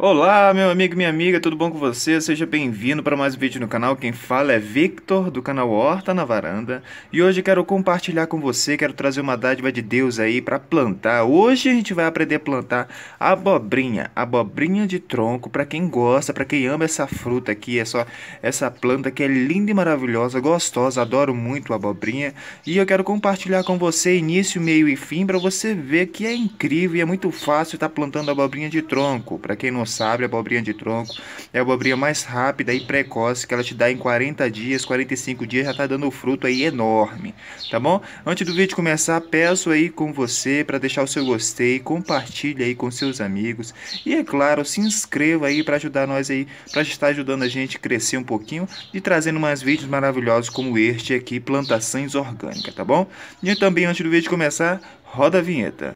Olá, meu amigo, minha amiga, tudo bom com você? Seja bem-vindo para mais um vídeo no canal. Quem fala é Victor, do canal Horta na Varanda. E hoje quero compartilhar com você, quero trazer uma dádiva de Deus aí para plantar. Hoje a gente vai aprender a plantar abobrinha, abobrinha de tronco, para quem gosta, para quem ama essa fruta aqui, essa, essa planta que é linda e maravilhosa, gostosa, adoro muito a abobrinha. E eu quero compartilhar com você início, meio e fim, para você ver que é incrível e é muito fácil estar tá plantando abobrinha de tronco. Para quem não sabe, abobrinha de tronco. É a abobrinha mais rápida e precoce que ela te dá em 40 dias, 45 dias, já está dando fruto aí enorme, tá bom? Antes do vídeo começar, peço aí com você para deixar o seu gostei, compartilha aí com seus amigos e é claro, se inscreva aí para ajudar nós aí, para estar ajudando a gente a crescer um pouquinho e trazendo mais vídeos maravilhosos como este aqui, plantações orgânicas, tá bom? E também antes do vídeo começar, roda a vinheta.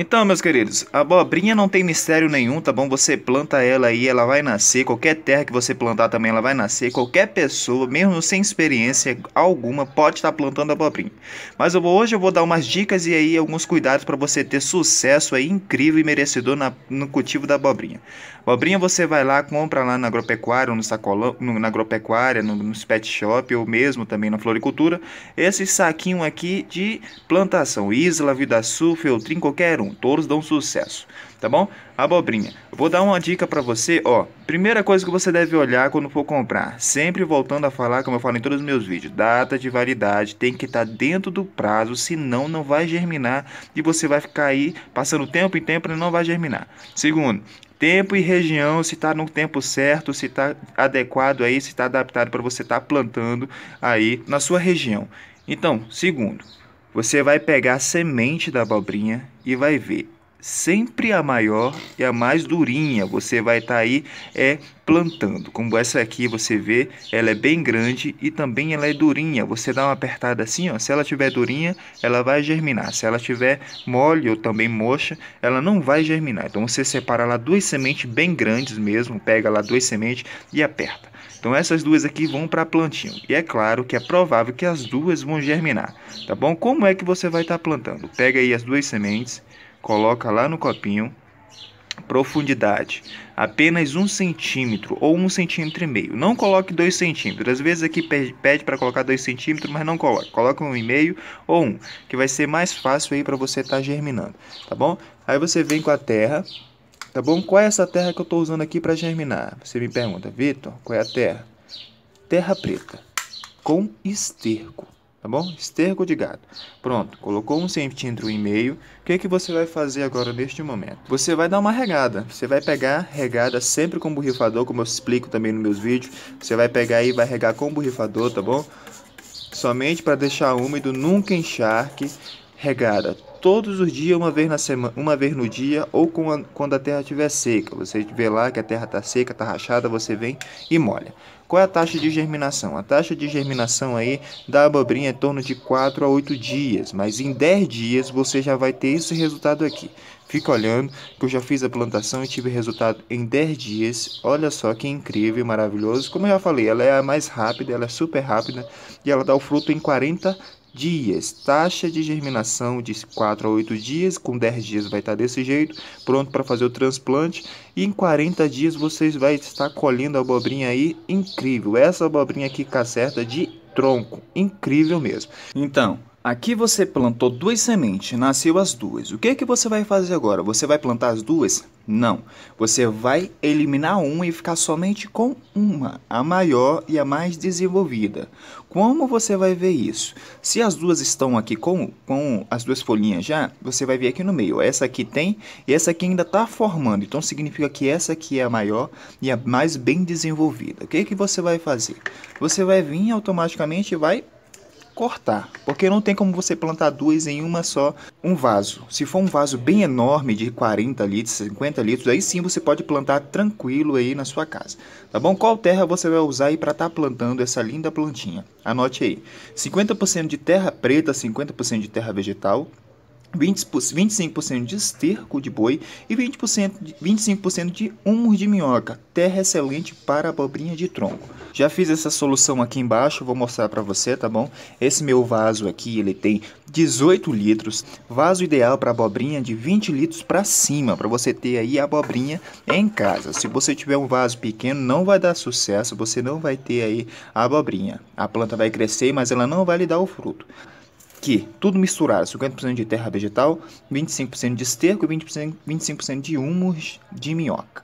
Então, meus queridos, a abobrinha não tem mistério nenhum, tá bom? Você planta ela aí, ela vai nascer. Qualquer terra que você plantar também, ela vai nascer. Qualquer pessoa, mesmo sem experiência alguma, pode estar tá plantando abobrinha. Mas eu vou, hoje eu vou dar umas dicas e aí alguns cuidados para você ter sucesso aí incrível e merecedor na, no cultivo da abobrinha. Abobrinha você vai lá, compra lá na agropecuária, no sacolão, na agropecuária, no, pet shop ou mesmo também na floricultura, esse saquinho aqui de plantação, Isla, Vida Sul, Feltrim, qualquer um todos dão sucesso, tá bom? Abobrinha. Vou dar uma dica para você, ó. Primeira coisa que você deve olhar quando for comprar, sempre voltando a falar, como eu falo em todos os meus vídeos, data de validade tem que estar tá dentro do prazo, senão não vai germinar e você vai ficar aí passando tempo em tempo e não vai germinar. Segundo, tempo e região, se está no tempo certo, se está adequado aí, se está adaptado para você estar tá plantando aí na sua região. Então, segundo, você vai pegar a semente da abobrinha e vai ver sempre a maior e a mais durinha você vai estar tá aí é plantando. Como essa aqui você vê, ela é bem grande e também ela é durinha. Você dá uma apertada assim, ó, se ela tiver durinha, ela vai germinar. Se ela tiver mole ou também mocha, ela não vai germinar. Então você separa lá duas sementes bem grandes mesmo, pega lá duas sementes e aperta. Então essas duas aqui vão para plantinho. E é claro que é provável que as duas vão germinar, tá bom? Como é que você vai estar tá plantando? Pega aí as duas sementes, coloca lá no copinho, profundidade apenas um centímetro ou um centímetro e meio. Não coloque dois centímetros. Às vezes aqui pede para colocar dois centímetros, mas não coloque. Coloque um e meio ou um, que vai ser mais fácil aí para você estar tá germinando, tá bom? Aí você vem com a terra, tá bom? Qual é essa terra que eu estou usando aqui para germinar? Você me pergunta, Vitor, qual é a terra? Terra preta com esterco tá bom? Esterco de gado. Pronto, colocou um centímetro e meio. O que, é que você vai fazer agora neste momento? Você vai dar uma regada. Você vai pegar regada sempre com borrifador, como eu explico também nos meus vídeos. Você vai pegar e vai regar com borrifador, tá bom? Somente para deixar úmido, nunca encharque regada todos os dias, uma vez na semana, uma vez no dia, ou quando a terra estiver seca. Você vê lá que a terra está seca, está rachada, você vem e molha. Qual é a taxa de germinação? A taxa de germinação aí da abobrinha é em torno de 4 a 8 dias, mas em 10 dias você já vai ter esse resultado aqui. Fica olhando que eu já fiz a plantação e tive resultado em 10 dias. Olha só que incrível e maravilhoso. Como eu já falei, ela é a mais rápida, ela é super rápida e ela dá o fruto em 40 dias. Taxa de germinação de 4 a 8 dias, com 10 dias vai estar tá desse jeito, pronto para fazer o transplante. E em 40 dias vocês vai estar colhendo a abobrinha aí, incrível. Essa abobrinha aqui caserta de tronco, incrível mesmo. Então, Aqui você plantou duas sementes, nasceu as duas. O que que você vai fazer agora? Você vai plantar as duas? Não. Você vai eliminar uma e ficar somente com uma, a maior e a mais desenvolvida. Como você vai ver isso? Se as duas estão aqui com, com as duas folhinhas já, você vai ver aqui no meio. Essa aqui tem e essa aqui ainda está formando. Então significa que essa aqui é a maior e a mais bem desenvolvida. O que, que você vai fazer? Você vai vir automaticamente e vai cortar, porque não tem como você plantar duas em uma só, um vaso. Se for um vaso bem enorme, de 40 litros, 50 litros, aí sim você pode plantar tranquilo aí na sua casa, tá bom? Qual terra você vai usar aí para estar tá plantando essa linda plantinha? Anote aí, 50% de terra preta, 50% de terra vegetal, 20, 25% de esterco de boi e 20%, 25% de humus de minhoca, terra excelente para abobrinha de tronco. Já fiz essa solução aqui embaixo, vou mostrar para você, tá bom? Esse meu vaso aqui, ele tem 18 litros, vaso ideal para abobrinha de 20 litros para cima, para você ter aí a abobrinha em casa. Se você tiver um vaso pequeno, não vai dar sucesso, você não vai ter aí a abobrinha. A planta vai crescer, mas ela não vai lhe dar o fruto que tudo misturado, 50% de terra vegetal, 25% de esterco e 20%, 25% de humus de minhoca.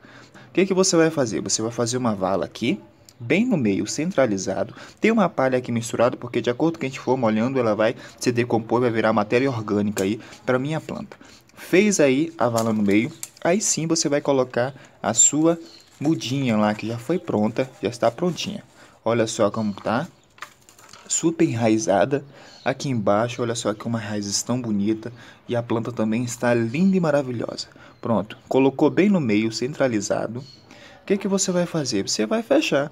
O que, é que você vai fazer? Você vai fazer uma vala aqui, bem no meio, centralizado. Tem uma palha aqui misturada, porque de acordo com que a gente for molhando, ela vai se decompor, vai virar matéria orgânica aí para minha planta. Fez aí a vala no meio, aí sim você vai colocar a sua mudinha lá, que já foi pronta, já está prontinha. Olha só como tá, super enraizada. Aqui embaixo, olha só que uma raiz tão bonita e a planta também está linda e maravilhosa. Pronto, colocou bem no meio, centralizado. O que, que você vai fazer? Você vai fechar.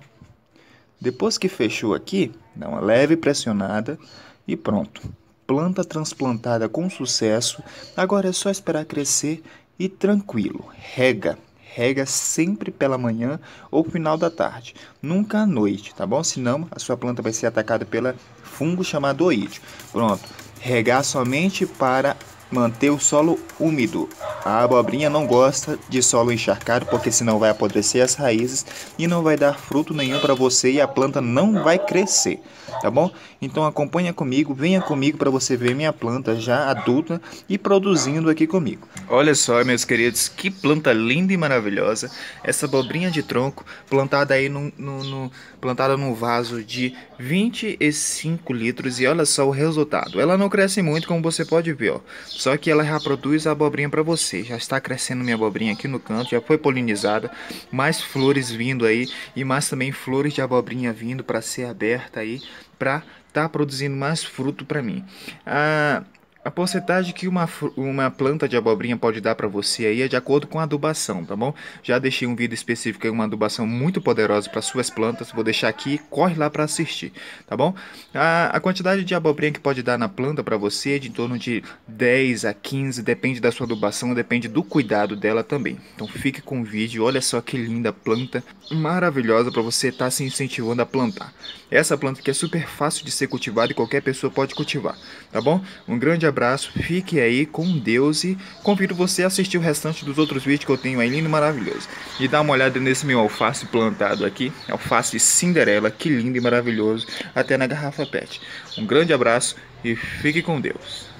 Depois que fechou aqui, dá uma leve pressionada e pronto. Planta transplantada com sucesso. Agora é só esperar crescer e tranquilo. Rega rega sempre pela manhã ou final da tarde, nunca à noite, tá bom? Senão a sua planta vai ser atacada pelo fungo chamado oídio. Pronto, regar somente para manter o solo úmido. A abobrinha não gosta de solo encharcado porque senão vai apodrecer as raízes e não vai dar fruto nenhum para você e a planta não vai crescer, tá bom? Então acompanha comigo, venha comigo para você ver minha planta já adulta e produzindo aqui comigo. Olha só, meus queridos, que planta linda e maravilhosa. Essa abobrinha de tronco plantada aí num, num, num plantada num vaso de 25 litros e olha só o resultado. Ela não cresce muito como você pode ver, ó. Só que ela reproduz a abobrinha para você vocês. Já está crescendo minha abobrinha aqui no canto, já foi polinizada. Mais flores vindo aí e mais também flores de abobrinha vindo para ser aberta aí, para tá produzindo mais fruto para mim. Ah, a porcentagem que uma, uma planta de abobrinha pode dar para você aí é de acordo com a adubação, tá bom? Já deixei um vídeo específico aí, uma adubação muito poderosa para suas plantas, vou deixar aqui, corre lá para assistir, tá bom? A, a quantidade de abobrinha que pode dar na planta para você é de em torno de 10 a 15, depende da sua adubação, depende do cuidado dela também. Então fique com o vídeo, olha só que linda planta, maravilhosa para você estar tá se incentivando a plantar. Essa planta que é super fácil de ser cultivada e qualquer pessoa pode cultivar, tá bom? Um grande abraço, fique aí com Deus e convido você a assistir o restante dos outros vídeos que eu tenho aí lindo e maravilhoso. E dá uma olhada nesse meu alface plantado aqui, alface Cinderela, que lindo e maravilhoso, até na garrafa PET. Um grande abraço e fique com Deus.